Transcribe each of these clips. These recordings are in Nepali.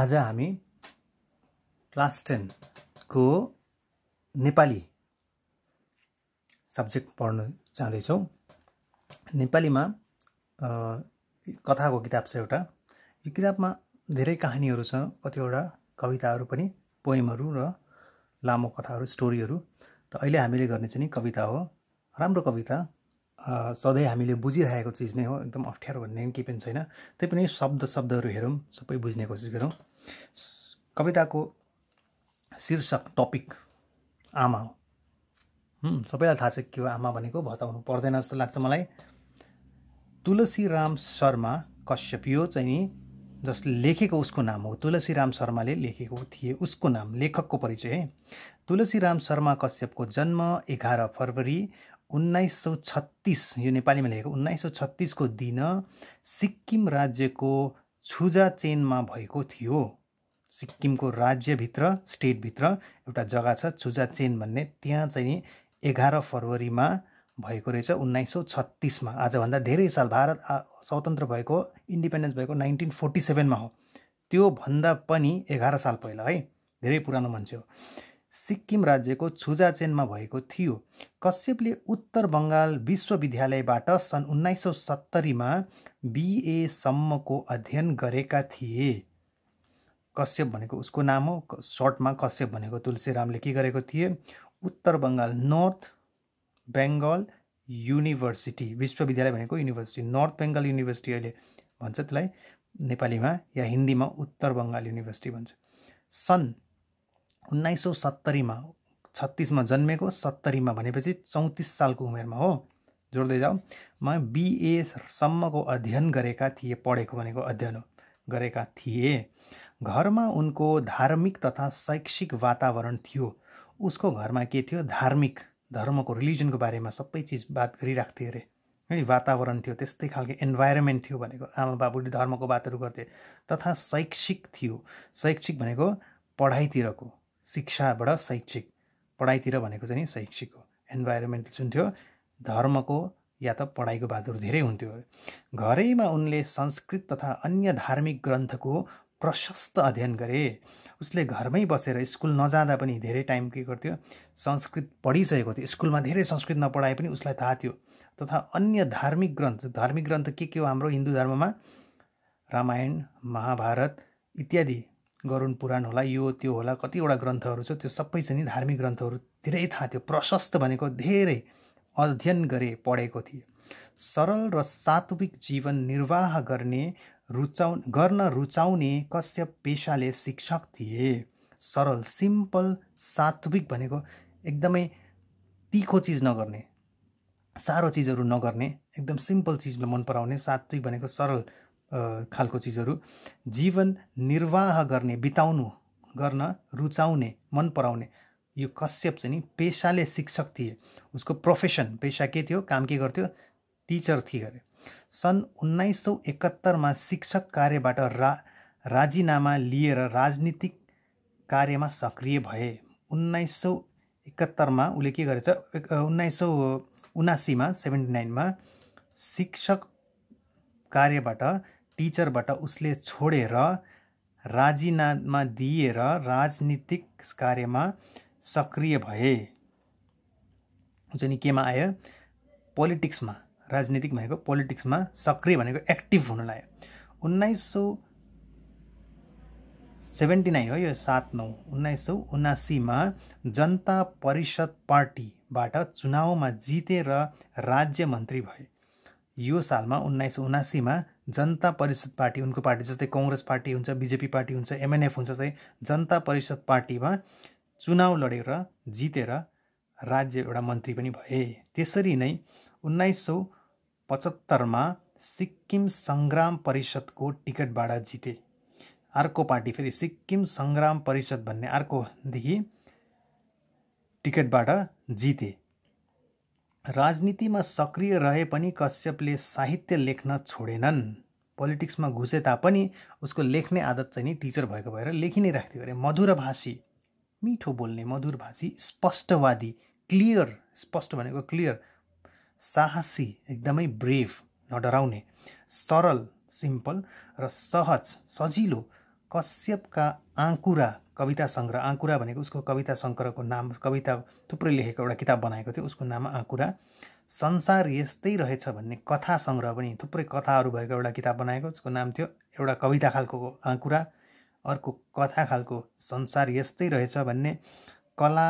आज हामी क्लास टेनको नेपाली सब्जेक्ट पढ्न जाँदैछौँ नेपालीमा कथाको किताब छ एउटा यो किताबमा धेरै कहानीहरू छ कतिवटा कविताहरू पनि पोइमहरू र लामो कथाहरू स्टोरीहरू त अहिले हामीले गर्ने चाहिँ कविता हो राम्रो कविता सधैँ हामीले बुझिरहेको चिज नै हो एकदम अप्ठ्यारो भन्ने केही पनि छैन त्यही पनि शब्द शब्दहरू हेरौँ सबै बुझ्ने कोसिस गरौँ कविताको शीर्षक टपिक आमा हो सबैलाई थाहा छ के हो आमा भनेको बताउनु पर्दैन जस्तो लाग्छ मलाई तुलसी राम शर्मा कश्यप यो चाहिँ नि जसले लेखेको उसको नाम हो तुलसी राम शर्माले लेखेको थिए उसको नाम लेखकको परिचय है तुलसी राम शर्मा कश्यपको जन्म एघार फरवरी उन्नाइस सौ छत्तिस यो नेपालीमा लेखेको उन्नाइस सौ छत्तिसको दिन सिक्किम राज्यको छुजा चेनमा भएको थियो सिक्किमको राज्यभित्र स्टेटभित्र एउटा जग्गा छ छुजा चेन भन्ने त्यहाँ चाहिँ नि एघार फरवरीमा भएको रहेछ उन्नाइस सौ छत्तिसमा आजभन्दा धेरै साल भारत स्वतन्त्र भएको इन्डिपेन्डेन्स भएको नाइन्टिन फोर्टी सेभेनमा हो त्योभन्दा पनि एघार साल पहिला है धेरै पुरानो मान्छे हो सिक्किम राज्यको छुजाचेनमा भएको थियो कश्यपले उत्तर बङ्गाल विश्वविद्यालयबाट सन् उन्नाइस सौ सत्तरीमा बिएसम्मको अध्ययन गरेका थिए कश्यप भनेको उसको नाम हो सर्टमा कश्यप भनेको तुलसीरामले के गरेको थिए उत्तर बङ्गाल नर्थ बेङ्गल युनिभर्सिटी विश्वविद्यालय भनेको युनिभर्सिटी नर्थ बेङ्गल युनिभर्सिटी अहिले भन्छ त्यसलाई नेपालीमा या हिन्दीमा उत्तर बङ्गाल युनिभर्सिटी भन्छ सन् उन्नाइस सौ सत्तरीमा छत्तिसमा जन्मेको सत्तरीमा भनेपछि चौतिस सालको उमेरमा हो जोड्दै जाऊ म बिएसम्मको अध्ययन गरेका थिए पढेको भनेको अध्ययन गरेका थिए घरमा उनको धार्मिक तथा शैक्षिक वातावरण थियो उसको घरमा के थियो धार्मिक धर्मको रिलिजनको बारेमा सबै चिज बात गरिराख्थे अरे है वातावरण थियो त्यस्तै खालको इन्भाइरोमेन्ट थियो भनेको आमा बाबुले धर्मको बातहरू गर्थे तथा शैक्षिक थियो शैक्षिक भनेको पढाइतिरको शिक्षाबाट शैक्षिक पढाइतिर भनेको चाहिँ नि शैक्षिक हो इन्भाइरोमेन्ट जुन थियो धर्मको या त पढाइको बहादुर धेरै हुन्थ्यो घरैमा उनले संस्कृत तथा अन्य धार्मिक ग्रन्थको प्रशस्त अध्ययन गरे उसले घरमै बसेर स्कुल नजाँदा पनि धेरै टाइम के गर्थ्यो संस्कृत पढिसकेको थियो स्कुलमा धेरै संस्कृत नपढाए पनि उसलाई थाहा थियो तथा अन्य धार्मिक ग्रन्थ धार्मिक ग्रन्थ के के हो हाम्रो हिन्दू धर्ममा रामायण महाभारत इत्यादि गरुण पुराण होला यो त्यो होला कतिवटा ग्रन्थहरू छ त्यो सबै चाहिँ नि धार्मिक ग्रन्थहरू धेरै थाहा थियो प्रशस्त भनेको धेरै अध्ययन गरे पढेको थिए सरल र सात्विक जीवन निर्वाह गर्ने रुचाउ गर्न रुचाउने कश्यप पेसाले शिक्षक थिए सरल सिम्पल सात्विक भनेको एकदमै तिखो चिज नगर्ने साह्रो चिजहरू नगर्ने एकदम सिम्पल चिजमा मन पराउने सात्विक भनेको सरल खालको चिजहरू जीवन निर्वाह गर्ने बिताउनु गर्न रुचाउने मन पराउने यो कश्यप चाहिँ नि पेसाले शिक्षक थिए उसको प्रोफेसन पेसा के थियो काम के गर्थ्यो टिचर थिए अरे सन् उन्नाइस सौ एकहत्तरमा शिक्षक कार्यबाट रा राजीनामा लिएर रा, राजनीतिक कार्यमा सक्रिय भए उन्नाइस सौ एकहत्तरमा उसले के गरेछ उन्नाइस सौ उनासीमा सेभेन्टी नाइनमा शिक्षक कार्यबाट टिचरबाट उसले छोडेर राजीनामा दिएर राजनीतिक कार्यमा सक्रिय भए जुन केमा आयो पोलिटिक्समा राजनीतिक भनेको पोलिटिक्समा सक्रिय भनेको एक्टिभ हुन लाग्यो उन्नाइस सौ सेभेन्टी नाइन हो यो सात नौ उन्नाइस सौ उनासीमा जनता परिषद पार्टीबाट चुनावमा जितेर राज्य मन्त्री भए यो सालमा उन्नाइस सौ उनासीमा जनता परिषद पार्टी उनको पार्टी जस्तै कङ्ग्रेस पार्टी हुन्छ बिजेपी पार्टी हुन्छ एमएनएफ हुन्छ चाहिँ जनता परिषद पार्टीमा चुनाव लडेर जितेर राज्य एउटा मन्त्री पनि भए त्यसरी नै उन्नाइस सौ पचहत्तरमा सिक्किम सङ्ग्राम परिषदको टिकटबाट जिते अर्को पार्टी फेरि सिक्किम सङ्ग्राम परिषद भन्ने अर्कोदेखि टिकटबाट जिते राजनीतिमा सक्रिय रहे पनि कश्यपले साहित्य लेख्न छोडेनन् पोलिटिक्समा घुसे तापनि उसको लेख्ने आदत चाहिँ नि टिचर भएको भएर लेखि नै राख्थ्यो अरे मधुरभाषी मिठो बोल्ने मधुरभाषी स्पष्टवादी क्लियर स्पष्ट भनेको क्लियर साहसी एकदमै ब्रेभ नडराउने सरल सिम्पल र सहज सजिलो कश्यपका आँकुरा कविता सङ्ग्रह आँकुरा भनेको उसको कविता सङ्ग्रहको नाम कविता थुप्रै लेखेको एउटा किताब बनाएको थियो उसको नाम आँकुरा संसार यस्तै रहेछ भन्ने कथा सङ्ग्रह पनि थुप्रै कथाहरू भएको एउटा किताब बनाएको उसको नाम थियो एउटा कविता खालको आँकुरा अर्को कथा खालको संसार यस्तै रहेछ भन्ने कला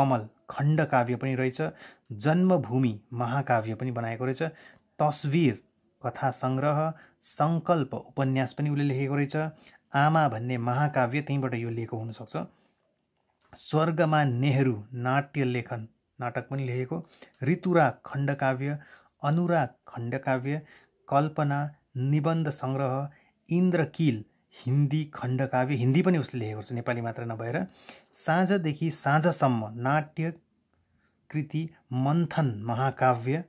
कमल खण्ड काव्य पनि रहेछ जन्मभूमि महाकाव्य पनि बनाएको रहेछ तस्विर कथा सङ्ग्रह सङ्कल्प उपन्यास पनि उसले लेखेको रहेछ आमा भन्ने महाकाव्य त्यहीँबाट यो लिएको हुनसक्छ स्वर्गमा नेहरू नाट्य लेखन नाटक पनि लेखेको ऋतुरा खण्डकाव्य अनुरा खण्डकाव्य कल्पना निबन्ध सङ्ग्रह इन्द्रकिल हिन्दी खण्डकाव्य हिन्दी पनि उसले लेखेको छ नेपाली मात्र नभएर साँझदेखि साँझसम्म नाट्य कृति मन्थन महाकाव्य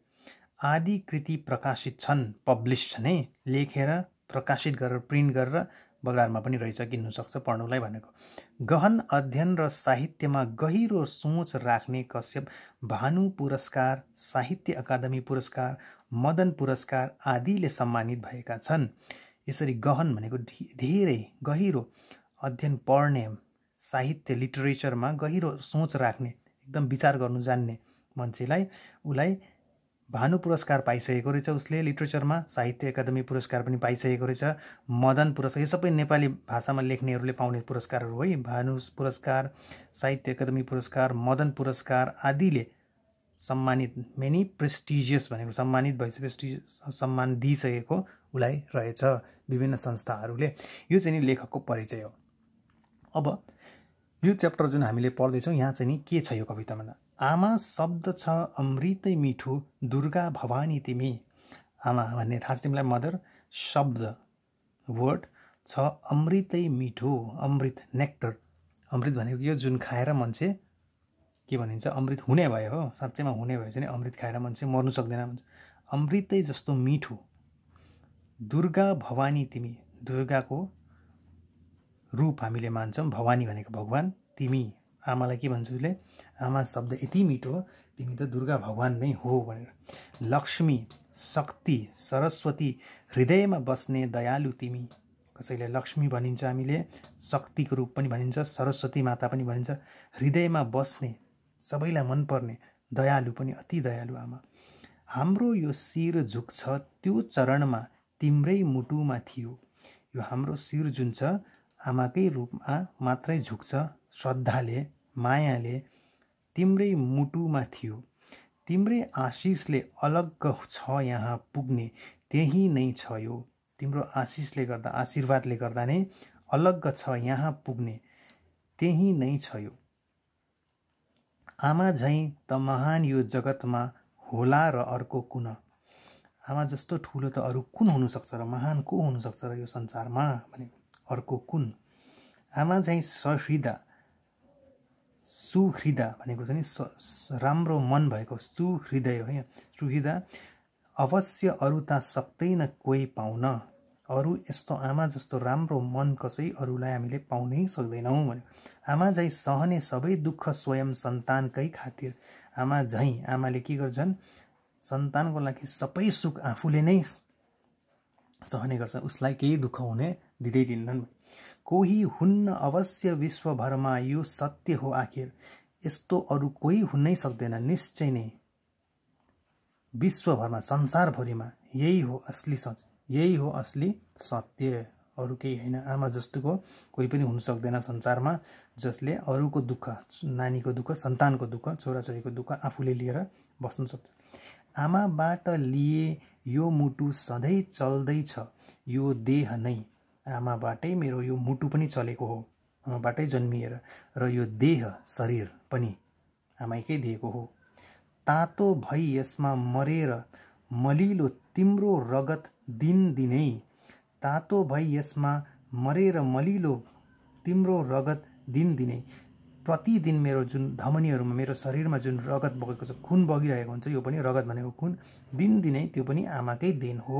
आदि कृति प्रकाशित छन् पब्लिस छन् है लेखेर प्रकाशित गरेर प्रिन्ट गरेर बजारमा पनि रहेछ सक्छ पढ्नुलाई भनेको गहन अध्ययन र साहित्यमा गहिरो सोच राख्ने कश्यप भानु पुरस्कार साहित्य अकादमी पुरस्कार मदन पुरस्कार आदिले सम्मानित भएका छन् यसरी गहन भनेको धेरै गहिरो अध्ययन पढ्ने साहित्य लिटरेचरमा गहिरो सोच राख्ने एकदम विचार गर्नु जान्ने मान्छेलाई उसलाई भानु पुरस्कार पाइसकेको रहेछ उसले लिट्रेचरमा साहित्य एकाडेमी पुरस्कार पनि पाइसकेको रहेछ मदन पुरस्कार यो सबै नेपाली भाषामा लेख्नेहरूले पाउने पुरस्कारहरू है भानु पुरस्कार साहित्य एकाडेमी पुरस्कार मदन पुरस्कार आदिले सम्मानित मेनी प्रेस्टिजियस भनेको सम्मानित प्रेस्टिज सम्मान दिइसकेको उसलाई रहेछ विभिन्न संस्थाहरूले यो चाहिँ नि लेखकको परिचय हो अब यो च्याप्टर जुन हामीले पढ्दैछौँ यहाँ चाहिँ नि के छ यो कवितामा आमा शब्द छ अमृतै मिठो दुर्गा भवानी तिमी आमा भन्ने थाहा छ तिमीलाई मदर शब्द वर्ड छ अमृतै मिठो अमृत नेक्टर अमृत भनेको यो जुन खाएर मान्छे के भनिन्छ अमृत हुने भयो हो साँच्चैमा हुने भयो चाहिँ अमृत खाएर मान्छे मर्नु सक्दैन भन्छ अमृतै जस्तो मिठो दुर्गा भवानी तिमी दुर्गाको रूप हामीले मान्छौँ भवानी भनेको भगवान् तिमी आमालाई के भन्छु उसले आमा शब्द यति मिठो तिमी त दुर्गा भगवान् नै हो भनेर लक्ष्मी शक्ति सरस्वती हृदयमा बस्ने दयालु तिमी कसैले लक्ष्मी भनिन्छ हामीले शक्तिको रूप पनि भनिन्छ सरस्वती माता पनि भनिन्छ हृदयमा बस्ने सबैलाई मनपर्ने दयालु पनि अति दयालु आमा हाम्रो यो शिर झुक्छ त्यो चरणमा तिम्रै मुटुमा थियो यो हाम्रो शिर जुन छ आमाकै रूपमा मात्रै झुक्छ श्रद्धाले मायाले तिम्रै मुटुमा थियो तिम्रै आशिषले अलग्ग छ यहाँ पुग्ने त्यही नै छ यो तिम्रो आशिषले गर्दा आशीर्वादले गर्दा नै अलग्ग छ यहाँ पुग्ने त्यही नै छ यो आमा झैँ त महान यो जगतमा होला र अर्को कुन आमा जस्तो ठुलो त अरू कुन हुनसक्छ र महान को हुनसक्छ र यो संसारमा भने अर्को कुन आमा झैँ सहृदा सुहृदा भनेको छ नि राम्रो मन भएको सुहृदय है सुहृदा अवश्य अरू त सक्दैन कोही पाउन अरू यस्तो आमा जस्तो राम्रो मन कसै अरूलाई हामीले पाउनै सक्दैनौँ भने आमा झैँ सहने सबै दुःख स्वयं सन्तानकै खातिर आमा झैँ आमाले के गर्छन् सन्तानको लागि सबै सुख आफूले नै सहने गर्छ उसलाई केही दुःख हुने दिँदै दिन्नन् कोही हुन्न अवश्य विश्वभरमा यो सत्य हो आखिर यस्तो अरू कोही हुनै सक्दैन निश्चय नै विश्वभरमा संसारभरिमा यही हो असली सच यही हो असली सत्य अरू केही होइन आमा जस्तोको कोही पनि हुन सक्दैन संसारमा जसले अरूको दुःख नानीको दुःख सन्तानको दुःख छोराछोरीको दुःख आफूले लिएर बस्न सक्छ आमाबाट लिए यो मुटु सधैँ चल्दैछ यो देह नै आमाबाटै मेरो यो मुटु पनि चलेको हो आमाबाटै जन्मिएर र यो देह शरीर पनि आमाकै दिएको हो तातो भई यसमा मरेर मलिलो तिम्रो रगत दिनदिनै तातो भई यसमा मरेर मलिलो तिम्रो रगत दिनदिनै प्रतिदिन मेरो जुन धमनीहरूमा मेरो शरीरमा जुन रगत बगेको छ खुन बगिरहेको हुन्छ यो पनि रगत भनेको खुन दिनदिनै त्यो पनि आमाकै देन हो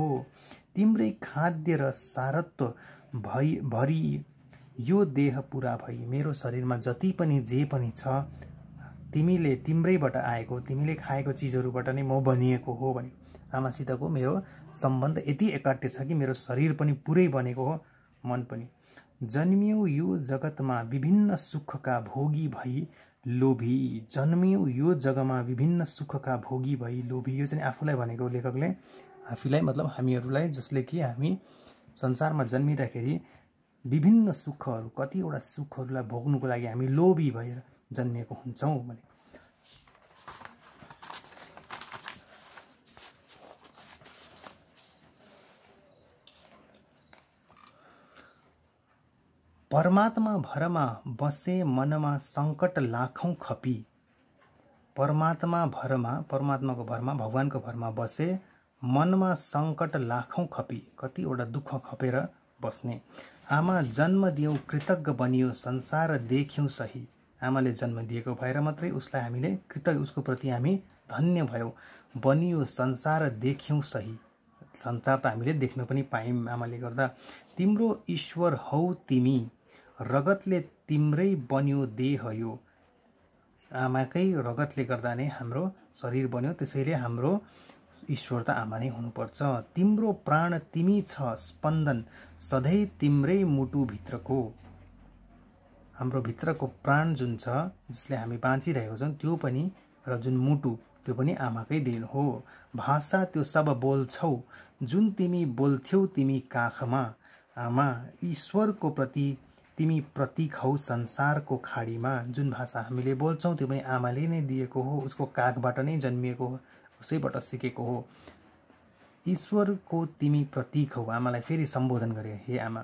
तिम्रै खाद्य र सारत्व भई भरि यो देह पुरा भई मेरो शरीरमा जति पनि जे पनि छ तिमीले तिम्रैबाट आएको तिमीले खाएको चिजहरूबाट नै म बनिएको हो भने आमासितको मेरो सम्बन्ध यति एकाट्य छ कि मेरो शरीर पनि पुरै बनेको हो मन पनि जन्मियौ यो जगतमा विभिन्न सुखका भोगी भई लोभी जन्मियौ यो जगमा विभिन्न सुखका भोगी भई लोभी यो चाहिँ आफूलाई भनेको लेखकले आफूलाई मतलब हामीहरूलाई जसले कि हामी संसारमा जन्मिँदाखेरि विभिन्न सुखहरू कतिवटा सुखहरूलाई भोग्नुको लागि हामी लोभी भएर जन्मिएको हुन्छौँ भने परमात्मा भरमा बसे मनमा सङ्कट लाखौँ खपी परमात्मा भरमा परमात्माको भरमा भगवान्को भरमा बसे मनमा सङ्कट लाखौँ खपी कतिवटा दुःख खपेर बस्ने आमा जन्म दियौँ कृतज्ञ बनियो संसार देख्यौँ सही आमाले जन्म दिएको भएर मात्रै उसलाई हामीले कृतज्ञ उसको प्रति हामी धन्य भयौँ बनियो संसार देख्यौँ सही संसार त हामीले देख्न पनि पायौँ आमाले गर्दा तिम्रो ईश्वर हौ तिमी रगतले तिम्रै बन्यो देह यो आमाकै रगतले गर्दा नै हाम्रो शरीर बन्यो त्यसैले हाम्रो ईश्वर त आमा नै हुनुपर्छ तिम्रो प्राण तिमी छ स्पन्दन सधैँ तिम्रै मुटुभित्रको हाम्रो भित्रको प्राण जुन छ जसले हामी बाँचिरहेको छौँ त्यो पनि र जुन मुटु त्यो पनि आमाकै देन हो भाषा त्यो सब बोल्छौ जुन तिमी बोल्थ्यौ तिमी काखमा आमा ईश्वरको प्रति तिमी प्रतीक हौ संसारको खाडीमा जुन भाषा हामीले बोल्छौँ त्यो पनि आमाले नै दिएको हो उसको काखबाट नै जन्मिएको हो उसैबाट सिकेको हो ईश्वरको तिमी प्रतीक हो आमालाई फेरि सम्बोधन गरे हे आमा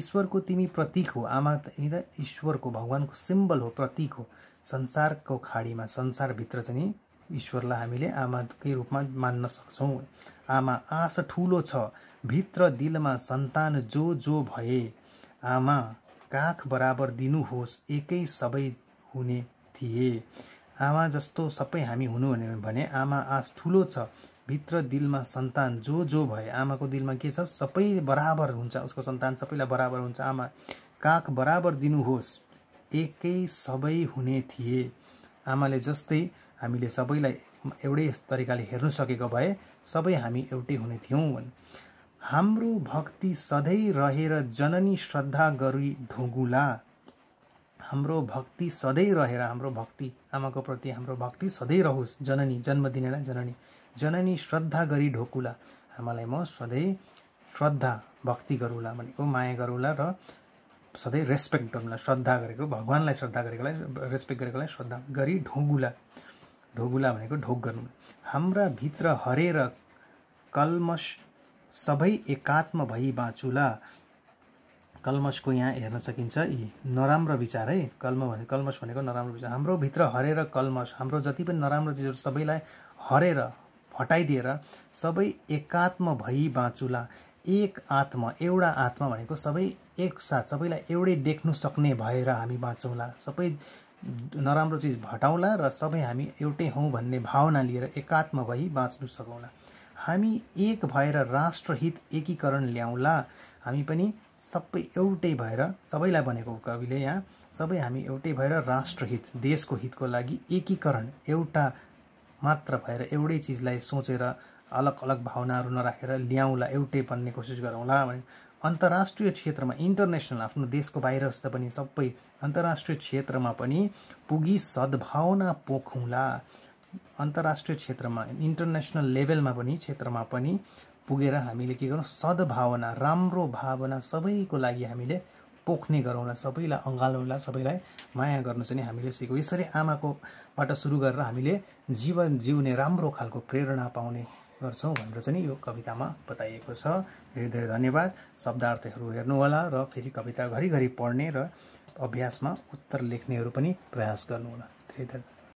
ईश्वरको तिमी प्रतीक हो आमा तिमी त ईश्वरको भगवान्को सिम्बल हो प्रतीक हो संसारको खाडीमा संसारभित्र चाहिँ ईश्वरलाई हामीले आमाकै रूपमा मान्न सक्छौँ आमा आश ठुलो छ भित्र दिलमा सन्तान जो जो भए आमा काख बराबर दिनुहोस् एकै सबै हुने थिए आमा जस्तो सबै हामी हुनु भने आमा आज ठुलो छ भित्र दिलमा सन्तान जो जो भए आमाको दिलमा के छ सबै बराबर हुन्छ उसको सन्तान सबैलाई बराबर हुन्छ आमा काख बराबर दिनुहोस् एकै सबै हुने थिए आमाले जस्तै हामीले सबैलाई एउटै तरिकाले हेर्नु सकेको भए सबै हामी एउटै हुने थियौँ भने हाम्रो भक्ति सधैँ रहेर जननी श्रद्धा गरी ढोगुला हाम्रो भक्ति सधैँ रहेर हाम्रो भक्ति आमाको प्रति हाम्रो भक्ति सधैँ रहोस् जननी जन्मदिनेलाई जननी जननी श्रद्धा गरी ढोकुला आमालाई म सधैँ श्रद्धा भक्ति गरौँला भनेको माया गरौँला र सधैँ रेस्पेक्ट गरौँला श्रद्धा गरेको भगवान्लाई श्रद्धा गरेकोलाई रेस्पेक्ट गरेकोलाई श्रद्धा गरी ढोगुला ढोगुला भनेको ढोक गर्नु हाम्रा भित्र हरेर कलमस सबै एकात्म भई बाँचुला कलमसको यहाँ हेर्न सकिन्छ यी नराम्रो विचार है कलम भने कलमस भनेको नराम्रो विचार हाम्रो भित्र हरेर कलमस हाम्रो जति पनि नराम्रो चिजहरू सबैलाई हरेर हटाइदिएर सबै एकात्म भई बाँचुला एक आत्मा एउटा आत्मा भनेको सबै एकसाथ सबैलाई एउटै देख्नु सक्ने भएर हामी बाँचौँला सबै नराम्रो चिज हटाउँला र सबै हामी एउटै हौँ भन्ने भावना लिएर एकात्म भई बाँच्नु सकौँला हामी एक भएर राष्ट्रहित एकीकरण ल्याउँला हामी पनि सबै एउटै भएर सबैलाई भनेको कविले यहाँ सबै हामी एउटै भएर राष्ट्रहित देशको हितको लागि एकीकरण एउटा मात्र भएर एउटै चिजलाई सोचेर अलग अलग भावनाहरू नराखेर ल्याउँला एउटै बन्ने कोसिस गरौँला भने अन्तर्राष्ट्रिय क्षेत्रमा इन्टरनेसनल आफ्नो देशको बाहिर जस्तो पनि सबै अन्तर्राष्ट्रिय क्षेत्रमा पनि पुगी सद्भावना पोखौँला अन्तर्राष्ट्रिय क्षेत्रमा इन्टरनेसनल लेभलमा पनि क्षेत्रमा पनि पुगेर हामीले के गरौँ सद्भावना राम्रो भावना सबैको लागि हामीले पोख्ने गरौँला सबैलाई अँगालौँला सबैलाई माया गर्नु चाहिँ हामीले सिक्यौँ यसरी आमाकोबाट सुरु गरेर हामीले जीवन जिउने राम्रो खालको प्रेरणा पाउने गर्छौँ भनेर चाहिँ यो कवितामा बताइएको छ धेरै धेरै धन्यवाद शब्दार्थहरू हेर्नुहोला र फेरि कविता घरिघरि पढ्ने र अभ्यासमा उत्तर लेख्नेहरू पनि प्रयास गर्नुहोला धेरै धेरै